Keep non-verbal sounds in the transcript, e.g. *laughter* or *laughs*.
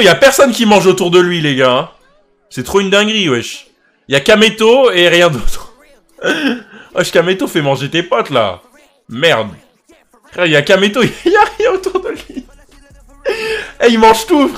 il y a personne qui mange autour de lui, les gars. Hein. C'est trop une dinguerie, wesh. Y a Kameto et rien d'autre. *laughs* wesh, Kameto fait manger tes potes, là. Merde. il y a Kameto, *laughs* y a rien autour de lui. Eh, il mange tout, frère.